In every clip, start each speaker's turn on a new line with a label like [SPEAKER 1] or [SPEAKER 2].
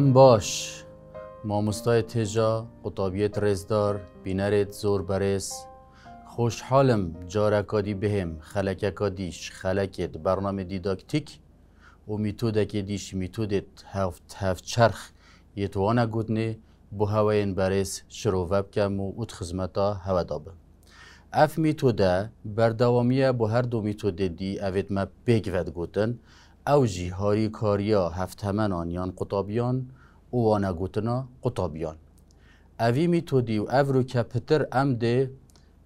[SPEAKER 1] آدم باش مامستای تجا قطابیت رزدار بینرت زور برس خوشحالم جارکادی بهم خلککادیش خلکت برنامه دیداکتیک و که دیش میتودت هفت هفت چرخ یتوانا گودنه بو هواین برس شروع کم و ات خزمتا هوا دابه اف میتوده بردوامیه بو هر دو میتوده دی اوید ما بگود گودن. اوجی کاریا هفتمن آنیان قطابیان اوانا گوتنا قطابیان اوی میتودی و او رو پتر ام ده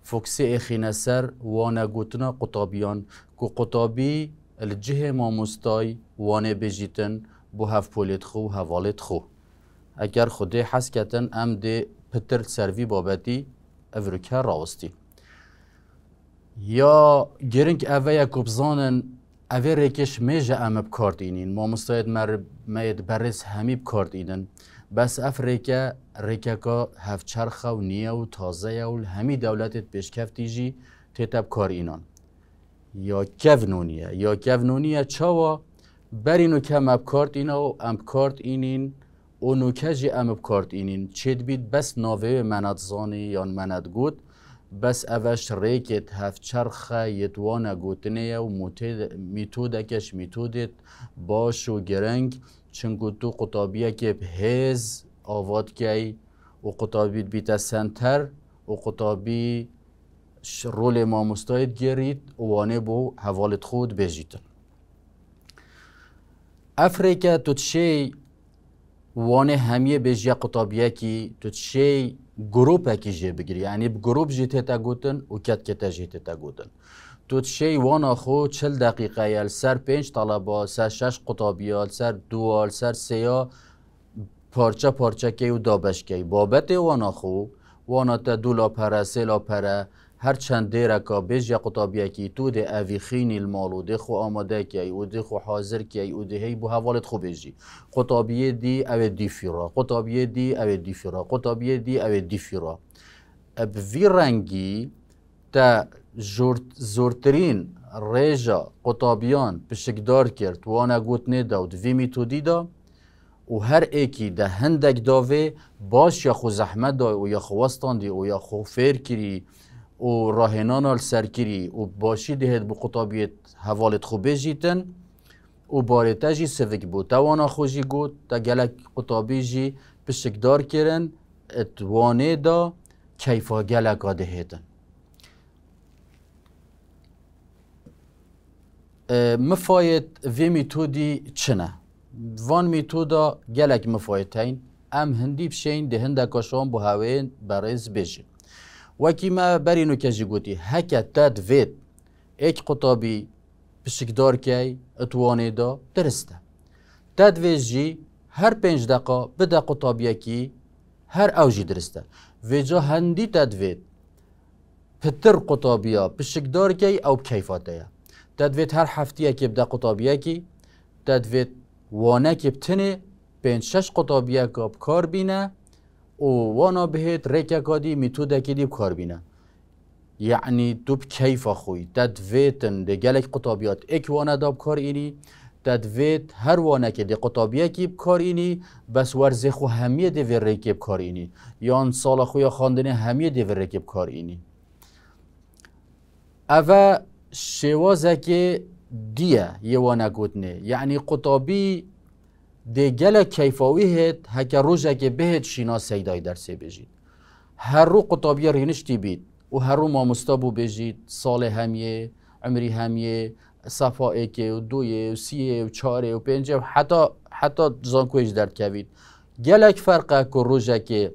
[SPEAKER 1] فکسی اخینه سر وانا گوتنا قطابیان که قطابی الجه و وانه بجیتن بو هف پولیت خو هفالیت خو اگر خوده حس کتن ام پتر سروی بابتی او رو که یا گرنگ اوه یکوبزانن اوه ریکش میجه امه اینین، ما مستاید مر مید برس همی اینن، بس اف ریکه ریکه که هفچرخه و نیه و تازه و همی دولتت پیشکفتی جی تیتب کار اینان یا کونونیه یا نونیه چاوا که کم ابکارت اینا و بکارد اینین او نوکه جی بکارد اینین چید بید بس ناوه مند زانی یا مند گود بس اوش ریکت هفت چرخه یتوانه گوتنه و کش میتۆدێت باش و گرنگ چنگو تو که قوتابیەکێ آواد ئاواتکەی و قطابیت بیتە سنتر و قطابی و وانه بو حوالت خود بجید افریکا تو چی وانه همیه بجیه قطابیه که تو چی گروپێکی بگیری. یعنی گروپ ژی تیتا گوتن و کت کتا ژی تیتا گوتن تو وانا خو، چل یل سر پنج طلبا، سر شش قطابیال، سر دوال سر سیا پارچه پارچەکەی و وانا خو، وانا تا دولا پره سیلا پره هر چند دیر که بیش یا قطابیه که تو ده اوی خینی المال و خو آماده که و خو حاضر که و ده هی بو حوالت خو بیجی قطابیه دی او دی فیرا قطابیه دی او دی فیرا قطابیه دی او دی فیرا اب وی رنگی تا زورترین ریجا قطابیان پشکدار کرد وانا گوت ندود وی میتودی دا و هر ایکی ده هندک داوه باش یا خو زحمت دا و یا خو وستان دی یا خو فیر کری و راهنان سرکیری و باشی دهد به قطابیت حوالت خوبه جیتن و بارتا جی سفک بود توانا خوشی گود تا گلک قطابی جی پشکدار کرن اتوانه دا کیفا آده دهیتن مفاید وی میتودی چنه وان میتودا گلک مفایدتین ام هندی بشین ده هندکاشان بو هاوین برز بجید وەکیمە بەرین و کەژی گوتی هەکە تا دەوێت ئێک قوتابی پشکدارکەی ئەتوانێدا درستە تا دوێژی هەر پێنج دقا بدە قوتابیەکی هەر ئەوژی درستە وێجا هەندی تا دوێت پتر قوتابیا پشکدارکەی ئەو کەیفاتەیە دەدوێت هەر هەفتەیەکی بدە قوتابیەکی دەدوێت وانەکی بتنێ پێ شش قوتابیەکە بکار بینە وانا بهت رککادی میتودکی دیب کار بینه یعنی دوب کیف خوی دد ویتن ده گلک قطابیات اک وانا داب کار اینی دد ویت هر وانه که ده قطابیه کیب کار اینی بس ورزه خو همیه ده ور کی کار اینی یان سال خوی خواندن همیه ده ور رکیب کار اینی او شوازه که دیه یه وانه گوتنه یعنی قطابی گل کیفاوی هید هکه روزه که بهت شینا سیدای درسی بجید هر رو قطابیه رینشتی بید و هر رو مامستا بجید سال همیه عمری همیه صفا که و دویه و سیه و چاره و پنجه و حتی حتی زانکویش درد کوید گلک فرقه که روزه که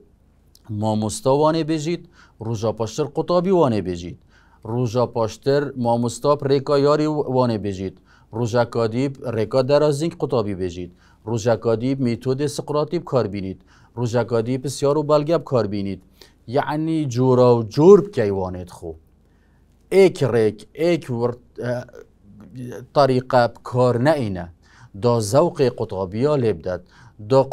[SPEAKER 1] ما وانه بجید روزا پاشتر قطابی وانه بجید روزا پاشتر ما ریکا یاری وانه بجید روزا کادیب ریکا قطابی بجید ڕۆژەکادیب میتود سقراتیب کار بینید ڕۆژەکادی بسیار و بلگب کار بینید یعنی جورا و جۆر بکەیوانێت ایک ایک ایک طریقه بکار کار اینه دا قطابی ها ها داد دا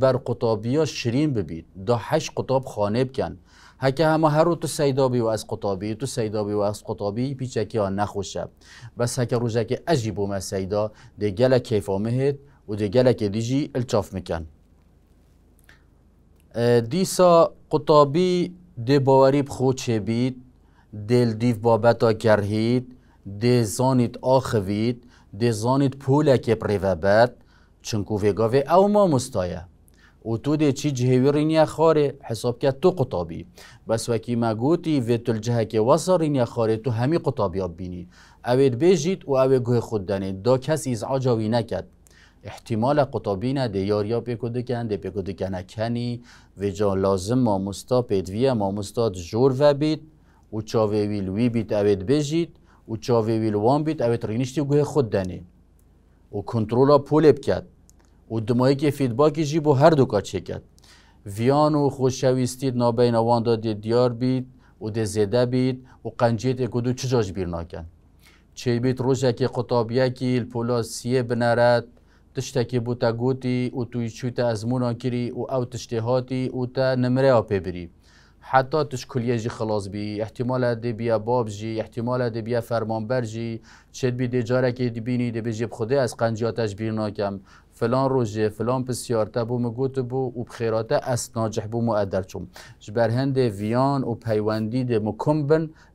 [SPEAKER 1] بر قطابی ها شرین ببید دا خانه بکن هکه همه هر رو تو سیدابی و از قطابی تو سیدابی و از قوتابی پیچکی هکه روزه که عجیب و عجیب و دەگەلە کەیفامەهێت کیفامهت. و دی جی الچاف میکن دیسا قطابی دی باوری بخو چه بید دل دیف بابتا کرهید زانید آخوید دزانید پوله که بد چنکو ویگاوی او ما مستایه او تو دی چی رینی خاره حساب که تو قطابی بس وکی ما گوتی وی تل جهه که رینی خاره تو همی قطابی بینید اوید بیجید و اوید گوه خود دانید دا کسی از عجاوی نکد احتمال قطابی نده یاریا بکودکنده کنی و جا لازم پیدویه ما مستا جور و بید و چاوه ویل وی بید اوید بجید و چاوه ویل وان بید اوید رینشتی گوه خود دنی و ها پول بکد و دمایی که فیدباکی جی و هر دو کار کد ویان و خوششویستید نابین وان دیار بید او ده زده بید و قنجیت گدو چجاش بیرناکن چه بید روشه که قطابیه که بنرد کی بوتا گوتی و توی چوتە ازمون کری و تا نمره ها پی بری حتا تش کولیێژی خلاصبی جی جی چد بی دەبیە که دی بینی دی بجیب خودی از قەنجاتەش بیرنا کم فلان ڕۆژێ فلان پسیار بۆ مگوت بو و بخیراته از بوو و ئەدەرچوم ji ber و پەیوەندی دێ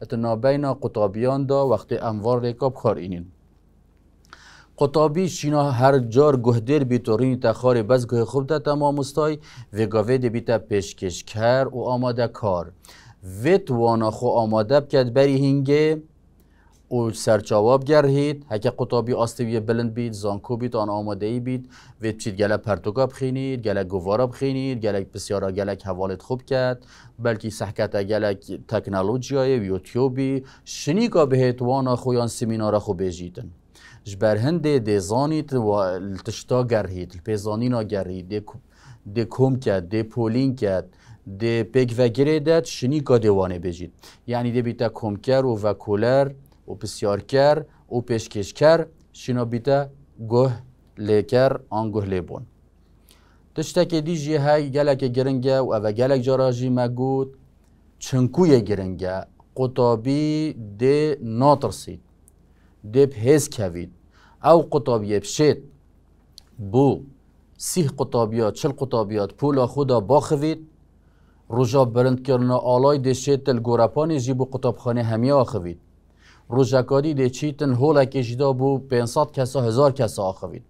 [SPEAKER 1] ات بن قطابیان دا وقتی انوار ئەموار ڕێکا اینین کتابی شینا هر جار گهدر تا تخار بز گه خوب تا تمام استای و گاوه ده بیتا پیشکش کر و آماده کار و توانا خو آماده بکد بری هنگه او سرچاواب گرهید هکه قطابی آستوی بلند بید زانکو بید آن آماده ای بید و چید گله پرتوکا بخینید گله گوارا بخینید گله بسیارا گلک حوالت خوب کرد بلکه سحکت گله تکنولوژیای یوتیوبی شنیکا بهتوانا خویان سمینارا خو بجیدن جبر هند د و تشتا گرهید پیزانینا گرهید د دی کوم کرد د پولین پک و گریدت شنی که دیوانه بجید یعنی د بیتا کم کر و وکولر و بسیار و پیشکش کر شنا بیتا گوه لیکر آن گوه لیبون دی دیجی های گلک گرنگه و او گلک جاراجی مگود چنکوی گرنگه قطابی دی ناترسید دب هز کوید او قطابیه بشید بو سیه قطابیات چل قطابیات پول خدا باخوید روژا برند کرنا آلای دشید تل گورپانی جی بو قطابخانه همی آخوید ده چیتن هولا کشیدا بو پینسات کسا هزار کسا آخوید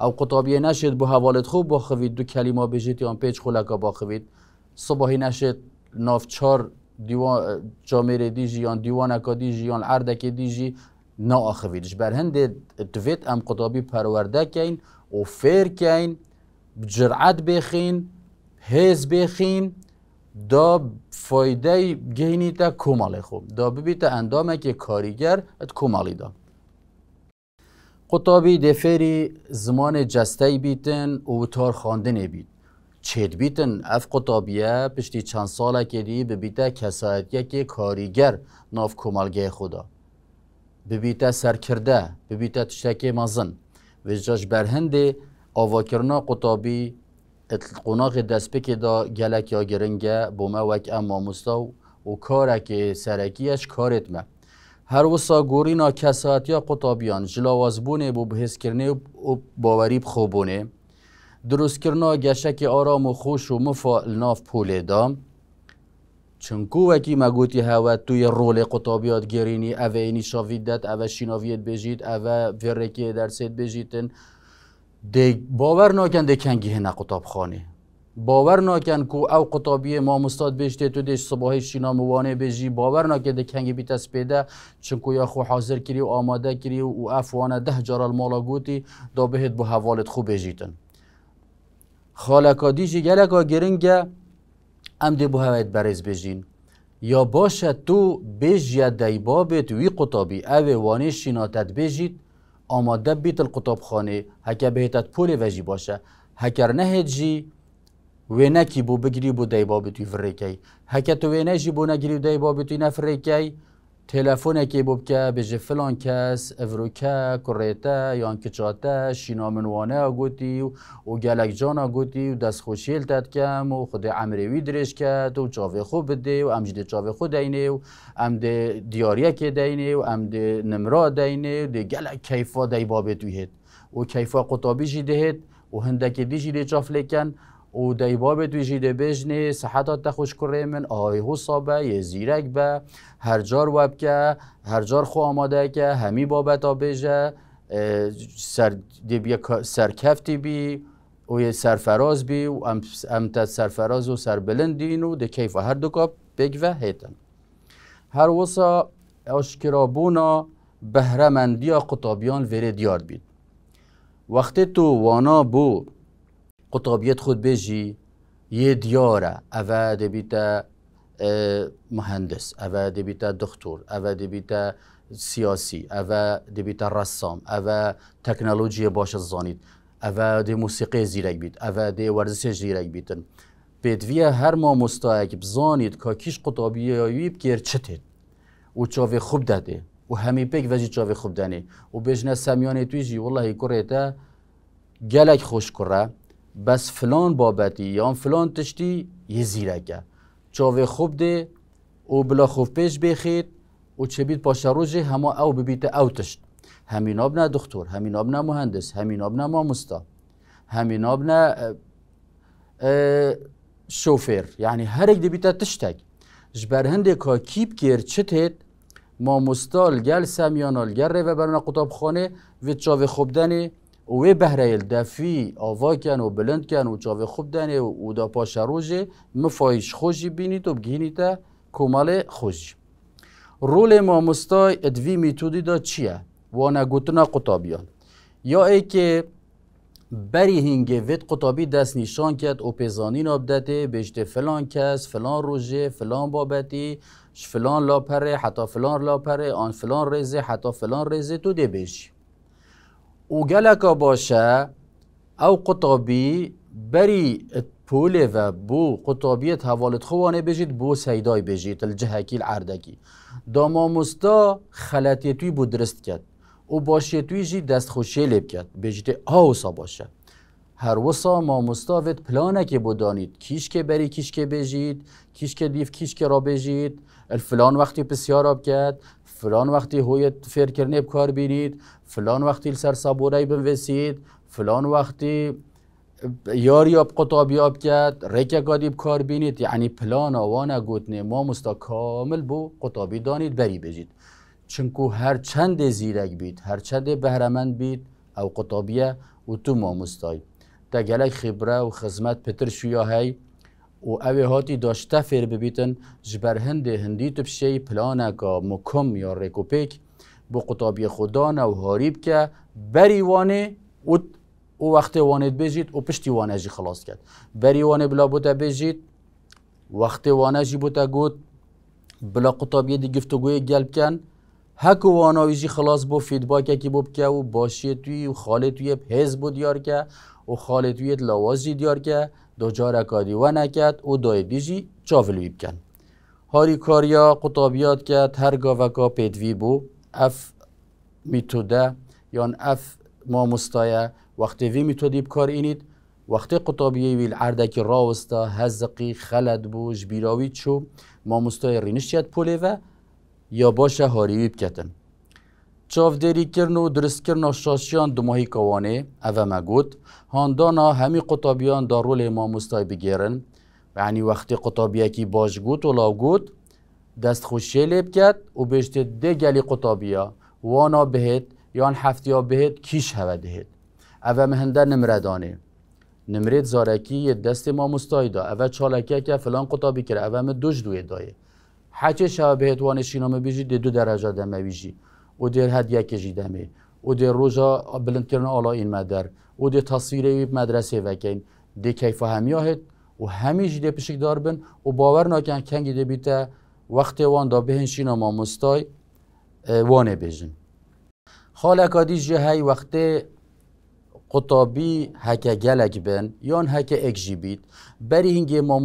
[SPEAKER 1] او قطابیه نشید بو حوالت خوب باخوید دو کلیما بجید آن پیچ خولکا باخوید صبحی نشید چار دیوان جامعه دیجی یا دیوان اکا دیجی یا اردک دیجی ناخویدش بر هند دوید ام قطابی پرورده کین و فیر کین جرعت بخین هز بخین دا فایده گهینی تا کمال خوب دا ببیت اندامه که کاریگر ات کمالی دا قطابی دفری زمان جسته بیتن و تار خاندنه بیت چید بیتن اف قطابیه پشتی چند ساله که دی ببیتا کسایتیه که کاریگر ناف کمالگه خدا مزن، و ببیتە جاش آواکرنا قطابی قطابی قناق دست قۆناغی دا گلک یا گرنگه و وک اما مامۆستا و کارک سرکیش کارت هر هر وسا یا قطابیان قوتابیان بو بحس کرنه و بخوبونه، درست کرنا گشک آرام و خوش و مفا ناف دام، وکی مەگوتی هوا توی قطابیات قوتابیات اوه اینی شاوید دەت اوه شیناویت بێژیت ئەە ڤێڕێکیە دەرسێت باور باوەەر ناکەن خانه هێنا قوتابخانێ باوەەر ناکەن و ئەو قوتابیە مامۆستاد بێشتێت و دێش سباهی شیناموانێ بێژی باوەەر کنگی دەکەنگی پیدا چونکو یا خو حاضر کری و آماده کری و افوانه ده جارال مالا گوتی دا بهت بو حوالت خوب بجیدن خالکا دیجی گلکا ئەمدێ بۆ هوایت برز بجین یا باشە تو یا دی بابت وی قطابی او وانی شناتت بجید آماده بیت بهتت پول وجی باشه. هکر نه جی، و نکی بو بگری بۆ وی وی فریکی، هکر تو نجی بو نگری و وی وی نفریکی، که بوب که بجه فلان کس کەس ئەڤروکە کوڕێتە یان منوانه ها گوتی و و ها گوتی و دست خوشیل کم و خود عمروی درش کرد و چاوێ خوب بده و ئەمژدە چافه خود دینه و ده دیاریه که دینه و ئەم نمراد نمرا دینه و ده گلک کیفا دی بابه و او و کەیفا قوتابیژی دەهێت و هەندێکی دی لێ چاف لکن او دیبا به دویجی بجنی صحتات تا من آهی هو صابه یه زیرک به هر جار وب که هر جار خو آماده که همی بابتا بجه سر دی سرکفتی بی و یه سرفراز بی و ام, سرفراز و سربلندین و ده کیف هر دو کاب بگوه هیتن هر وسا اشکرابونا بهرمندی قطابیان ویره دیار بید وقتی تو وانا بو قطابیت خود بجی یه دیاره اوه مهندس اوه دبیتا دکتر اوه بیتا سیاسی اوه دبیتا رسام اوه تکنولوژی باش زانید اوه دی موسیقی زیرک بید اوه دی ورزش زیرک بیتن بدوی هر ما مستعجب بزانید که کیش یایی بگیر چتید و چاوه خوب داده و همی پک وزی چاوه خوب دانه و بجنه سمیانه توی جی والله کره تا گلک خوش کره بس فلان بابتی یا فلان تشتی یه زیرکه چاوه خوب ده او بلا خوب پیش بخید او چه بید پاشا روژه همه او ببیت او تشت همین آب نه دکتر همین آب نه مهندس همین آب نه مامستا همین آب نه شوفر یعنی هر اگه دبیت تشتک جبر هنده که کیب کر چتید مامستال گل سمیانال گره و برنا قطاب خانه و چاوه دنه و وی بهرهیل دفی آوا کن و بلند کن و چاوه خوب دنه و دا پاشا روزه مفایش خوشی بینید و بگینی تا کمال خوشی رول مامستای ادوی میتودی دا چیه؟ وانا گوتنا قطابیان یا ای که بری هنگه وید قطابی دست نشان کرد و پیزانی نابدته بشته فلان کس فلان روژه فلان بابتی فلان لاپره حتی فلان لاپره آن فلان ریزه حتی فلان ریزه تو دی او باشه بری قطابی بری پول و بو بوو قوتۆبیت هەواڵت بجید بو سیدای بجید، جهکیل جهەکی عردەکی مستا خەلەتێ توی بود درست کرد او جی دست لب کرد باشێ باشه. باشه وسا مامستاوت ما ئاوسا پلانه که بودانید کیش که بری کیش کیش بجید کیش که دیف را بجید الفلان وقتی پسیار را کرد. فلان وقتی هویت فکر کردن کار بینید فلان وقتی سر سبورای بنویسید فلان وقتی یاری آب قطابی آب کرد رکه گادیب کار بینید یعنی پلان آوان گوتنه ما مستا کامل بو قطابی دانید بری بجید چونکو هر چند زیرک بید هر چند بهرمند بید او قطابیه و تو ما مستای تا گلک خبره و خدمت پتر شویا هی و اوی هاتی داشته فیر ببیتن جبر هندی هندی تو tu pişey مکم مکم یا با قطابی خدا نو و هاریب که او, او او وەختێ وانه و پشتی وانه جی خلاص کرد بری وانه بلا بوده بجید وقتی وانه جی بوده گوت بلا گوی دی گلب کن وانه وانه جی خلاص فیدباک فیدباکێکی کی که و باشی توی و خاله توی هێز بود یار که o Halid لوازی دیار که دو جارکادی و نکد او دای دیجی چاولوی بکن هاری کاریا قطابیات کد هرگا وکا پیدوی بو اف میتوده یان اف ما مستایه وقتی وی میتودی بکار اینید وقتی قطابیه ویل اردکی راوستا هزقی خلد بو جبیراوی چو ما مستای رینشیت پوله و یا باشه هاری بکتن کرن و و شاشیان دماهی کەوانێ هاندانا همی قطابیان هەمی قوتابیان داڕۆ مستای مستای بگێرن وقتی قطابیه وقت باش گود و دست خوشی لیب کرد و بشتێت گلی قطابیه وانا بهت یان هفتیا بهت کیش هوا مهنده دهێت ئەvە زارکی یه دست ما مستای دا اوه چالکه که فلان قطابی کرد اوه دوش دوی دایه حچه شەوە بهت بیجی دو درجه دەمەویژی او هد یک جیدمه او در روزا بلند آلا این مدر او در تصویر مدرسه وکین دی کیف همی آهد و همی جیده پشک دار بن و باور ناکن کنگی دی بیتا وقتی وان دا بهنشین ما مستای وانه بیجن خالک جهای وقت هی وقتی قطابی هک گلک بن یان هک اکجی بید بری هنگی ما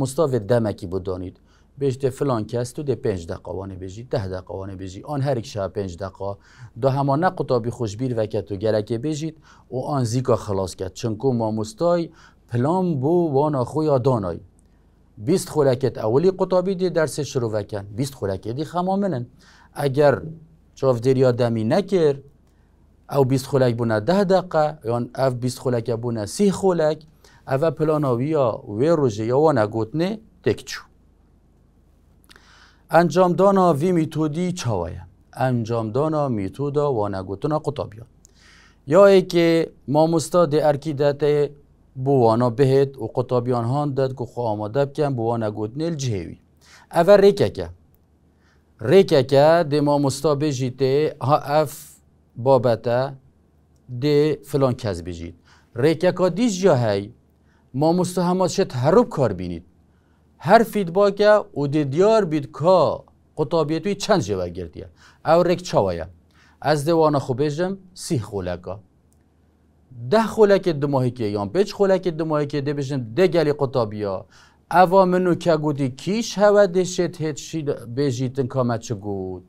[SPEAKER 1] دمکی بدانید بهش فلان کس تو ده پنج دقیقه بجی ده دقیقه بجی آن هر یک شب پنج دقیقه دو همانه قطابی خوشبیر وکت و گلکه بجید و آن زیکا خلاص کرد چونکو ما مستای پلان بو وانا خویا دانای بیست خورکت اولی قطابی دی درس شروع وکن بیست خورکت دی خمامنن اگر چاف دریا دمی نکر او بیست خولک بونه ده دقیقه یا او بیست خولک بونه سی خولک او پلاناویا وی روژه یا وانه گوتنه تکچو دانا وی میتودی انجام دانا میتودا و قطابیا یا ای که مامستا دی ارکیدت بوانا بهت و قطابیان هان داد که خواه آماده بکن بوانا گوتنیل جهوی اول ریکه که ریکه که دی مستا بجیده ها اف بابتا دی فلان کز بجید ریکه که دیش جا هی مستا همه شد هروب کار بینید هر فیدباک که و دیار بیت کا جوه او او رک ئەورێک از دوانه خو بجم سی خولگا. ده خولک خۆلەکێت که یان پێچ خۆلەکێت دماهیکە که دەگەلی قوتابیە قطابیا. من منو که گودی کیش هەوە دێشێت شید بێژیتن کامە چ بود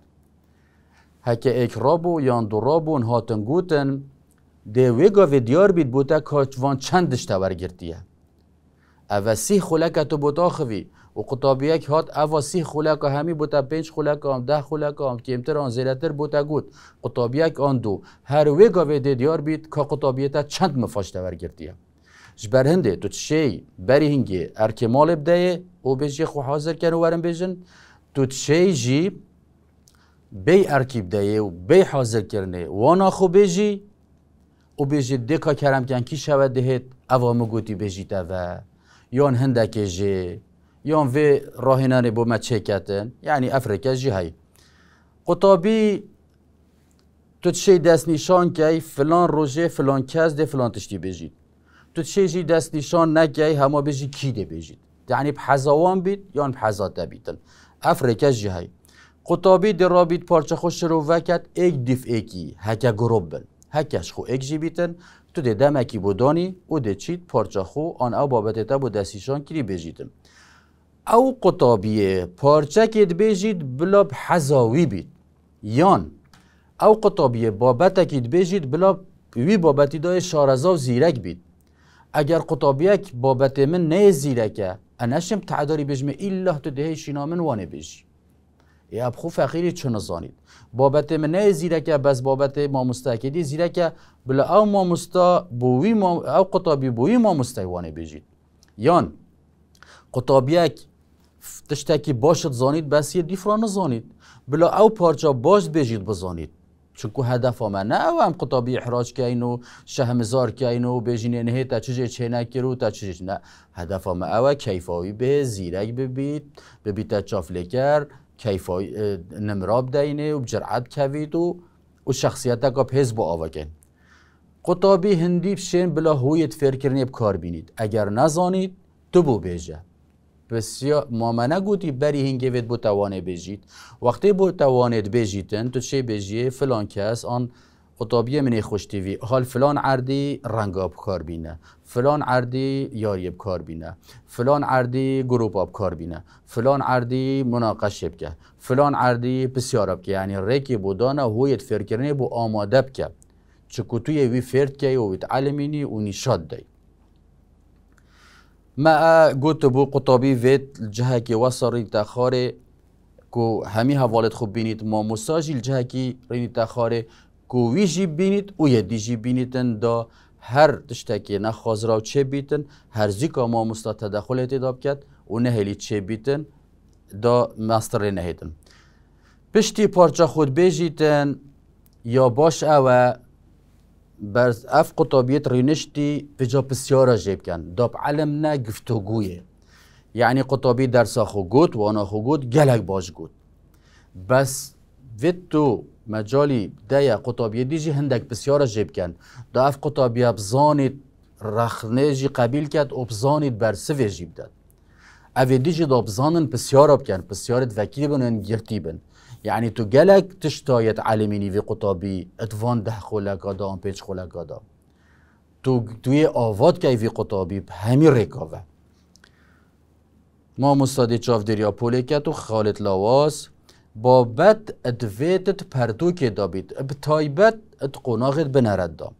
[SPEAKER 1] رابو ئێکڕابوو یان دوڕابوون هاتن گوتن و دیار بیت که کاچوان چندش دشتە وەرگرتیە اوه سی خولک تو بوتا خوی و یک هات اوه سی خولک همی بوتا پنج خولک هم ده خلک هم کمتر آن زیرتر بوتا گود یک آن دو هر وی گاوی دیدیار بید که قطابیتا چند مفاش دور گردیم جبر هنده تو چی بری هنگی ارکمال بدهی او بجی خو حاضر کن ورن بیشن تو چی جی بی ارکیب دهی و بی حاضر کرنه وانا خو بجی او بجی دکا کرم کن کی شود دهید اوامو گوتی تا و یون هندکی جی یون وی راهنانی بو ما یعنی افریکا جی هی قطابی تو چی دست نشان که فلان روزه فلان کس ده فلان تشتی بجید تو چی جی دست نشان نکی همه بجی کی ده بجید یعنی بحزاوان بید یان بحزات ده بیتن افریکا جی هی قطابی در رابید پارچه خوش رو وکت ایک دیف ایکی هکه گروب بل هکش خو ایک جی بیتن تو ده دمکی بودانی او ده چید خو آن او بابت بو دستیشان کری بجیدم او قطابیه پارچکت بجید بلاب حزاوی بید یان او قطابیه بابتکید بجید بلاب وی بابتی دای شارزا و زیرک بید اگر قطابیک بابت من نه زیرکه انشم تعداری بجمه ایلا تو دهی شینا من وانه بجید. ابخو فقیری چون زانید بابت منه نه که بس بابت ما مستکدی زیرکه که بله، بلا او ما مستا بوی ما او قطابی بوی ما مستیوانه بجید یان قطابیک تشتکی باشد زانید بس یه دیفران زانید بلا او پارچا باشد بجید بزانید چونکو هدف ما نه او هم قطابی احراج اینو شهمزار اینو بجینه نه تا چجه چه نکرو تا چجه نه هدف ما او کیفاوی به زیرک ببید ببید تا چافلکر کیفای نمراب و و کافیدو والشخصیات حزب و آوکن قطابی هندی بشین بلا هویت فکر کردن کار بینید اگر نزانید تو بو بیجه بسیار ما منه بری هنگه وید بو توانه بیجید وقتی بو توانید بیجیتن تو چه بیجیه فلان کس آن قطابیه منی خوش تیوی حال فلان عردی رنگ کار بینه فلان عردی یاری کار بینه فلان عردی گروپ کار بینه فلان عردی مناقشه بکه فلان عردی بسیار که یعنی ریکی بودانه هویت فرکرنه بو آماده بکه توی وی فرد که و ویت علمینی و نشاد دی ما گوت بو قطابی ویت جهه که وصاری تخاره کو همی حوالت خوب بینید ما مساجی الجهه که رینی وی جی بینید او یه دی جی دا هر تشتکی نخواز راو چه بیتن هر زی که ما مستا تدخل اعتداب کرد او نهلی چه بیتن دا مستر نهیدن پشتی پارچه خود بیجیتن یا باش اوه برز اف قطابیت رینشتی بجا پسیارا جیب کن داب علم نه گویه یعنی قطابی درس خود گوت وانا خود گود گلک باش گوت بس vê مجالی مەجای قطابیه دیجی دیجی هندک بسیار جێ بکەن دا قطابیه بزانید رخنه جی قبیل کرد بر سوی جیب داد. او دیجی دا بزانن بسیار آب پرسیارت بند بنن گرتی بن یعنی تو گلک تشتایت علمینی وی قطابی ادوان ده آن پیچ پێچ خۆلەکدا تو توی وی قطابی قوتابی همی رکاوه ما مستادی چاف کرد و خالد لاواز بابت پردو پردوکی دابید اب تایبت ات قناغت بنرد دا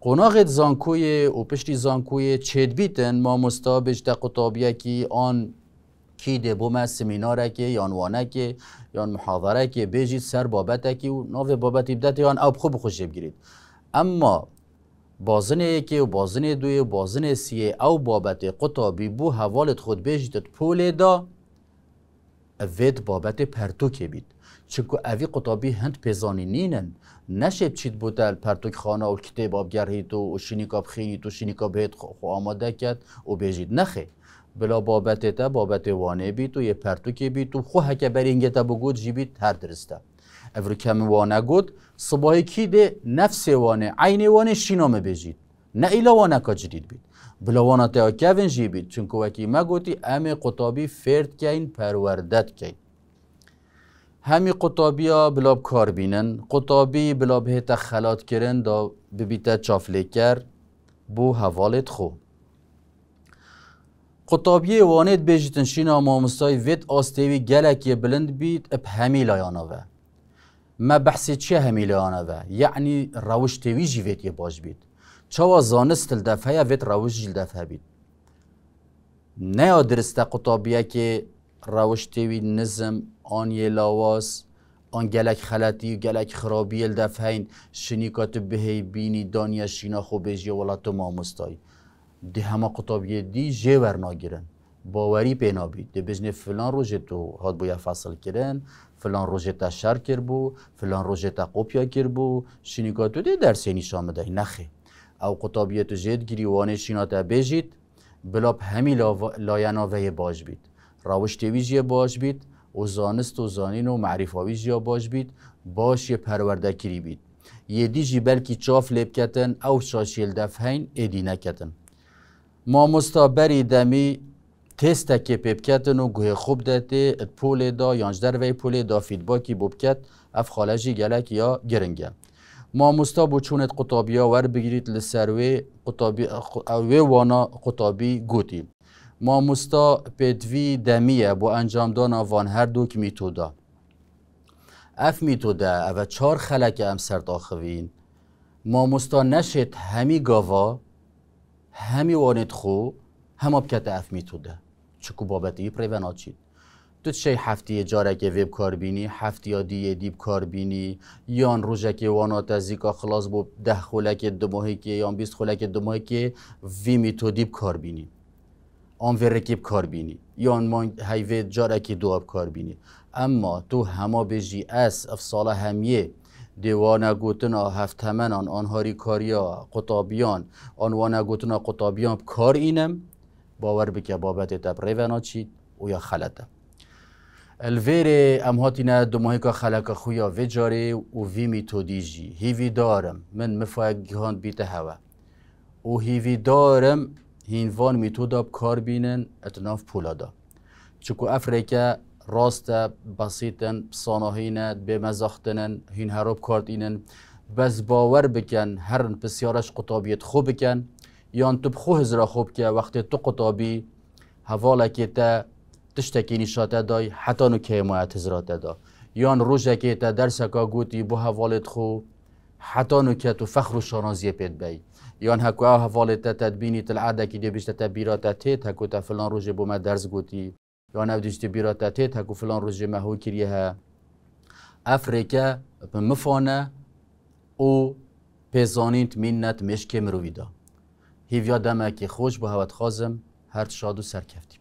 [SPEAKER 1] قناغت زانکوی و پشتی زانکوی چید بیتن ما مستابش ده قطابیه کی آن کی ده بوم سمیناره که یان وانه که یان محاضره که بیجید سر بابته که و ناو بابتی بدت یان او خوب خوشی بگیرید اما بازن یکی و بازن دوی و بازن سیه او بابت قطابی بو حوالت خود بیجید پول دا اوید بابت پرتو که بید چونکو اوی قطابی هند پیزانی نینن نشب چید بودل پرتوک خانه و کتاب آبگر تو و شینیکاب تو و شینیکاب هید خو آماده کرد و بیجید نخه بلا بابت تا بابت وانه بید و یه پرتوکی بید و خو هکه اینگه تا بگود جیبید هر درسته افرو کم وانه گود صباحی کی ده نفس وانه عین وانه شینامه بیجید نه ایلا وانه که جدید بید بلوانا تا کوین جی بید که وکی ما گوتی امی قطابی فرد کین پروردت کین همی قطابی ها بلاب کار بینن قطابی بلاب هیتا خلات کرن دا ببیتا چافلی کر بو حوالت خو قطابی واند بیجتن شینا مامستای وید آستیوی گلکی بلند بید اب همی لایانا و ما بحث چه همی لایانا و یعنی روش تیوی جیویت یه باش بید چوا زانست دفعه ویت روش جل دفعه بید نه درست قطابیه که روش تیوی نظم آن یه لاواز آن گلک خلطی و گلک خرابی دفعه این شنی بهی بینی دنیا شینا خو بیجی ولا تو مامستای دی همه قطابیه دی جه ورنا باوری پینا بید فلان روش تو هاد بویا فصل کرن فلان روژه تا شر کر بو فلان روژه تا قوپیا کر بو شنیکاتو کاتو دی درسی نیشان نخه او قطابیت جد گریوانه شیناتا بجید بلاب همی لایناوه باش بید راوش تویجی باش بید و زانست و زانین و معرفاوی باش بید باش یه پرورده کری بید یه دیجی بلکی چاف لب کتن او شاشیل دفهین ایدی نکتن ما مستابری دمی تست که پیپ کتن و گوه خوب دته پول دا یانجدر وی پول دا فیدباکی بوب کت اف خالجی گلک یا گرنگه ما بو چونت قطابیا ور بگیرید لسروی قطابی و وانا قطابی گوتی بو انجام دەمیە بۆ هر دوک میتودا اف میتودا و چار خلک سرد ئەم ما مستا نشد همی گاوا همی وانت خو، هم اپکت اف میتودا چکو بابت ای و پرێڤەناچیت تو چه هفته جارک ویب کاربینی هفته دیه دیب کاربینی یان روزک وانات وانا خلاص با ده خولک ماهی که یان بیست خولک ماهی که وی تو دیب کاربینی آن رکیب کاربینی یان ما هیوه جارک دواب کاربینی اما تو هما بجی اس افصال همیه دیوانه گوتنا هفتمنان آنهاری کاریا قطابیان آنوانه گوتنا قطابیان کار اینم باور بکه بابت تب ریونا چید و یا خلطه الویر امهاتی نه دو ماهیکا خلق خویا وی جاری و وی دیجی هیوی دارم من مفاق گهان بیت هوا و هیوی دارم هینوان داب کار بینن اتناف پولا دا چکو افریکا راست بسیطن صاناهین به مزاختنن هین هراب اینن، بس باور بکن هر پسیارش قطابیت خوب بکن یان تو خو هزرا خوب که وقتی تو قطابی هوا که تشتکی نشاته دای حتی نو که امایت داد. دا یان روزه که تا درس که گوتی بو حوالت خو حتی نو که تو فخر و شانازی پید بی یان هکو او حوالت تدبینی تل عده که دیو بیشت تبیرات تیت هکو تا فلان روژه بو ما درس گوتی یان او دیشتی بیرات تیت هکو فلان روزه ما هو کریه ها افریکا مفانه او پیزانیت مینت مشکه مرویده هیویا که خوش بو هوت خازم هر شادو سرکفتیم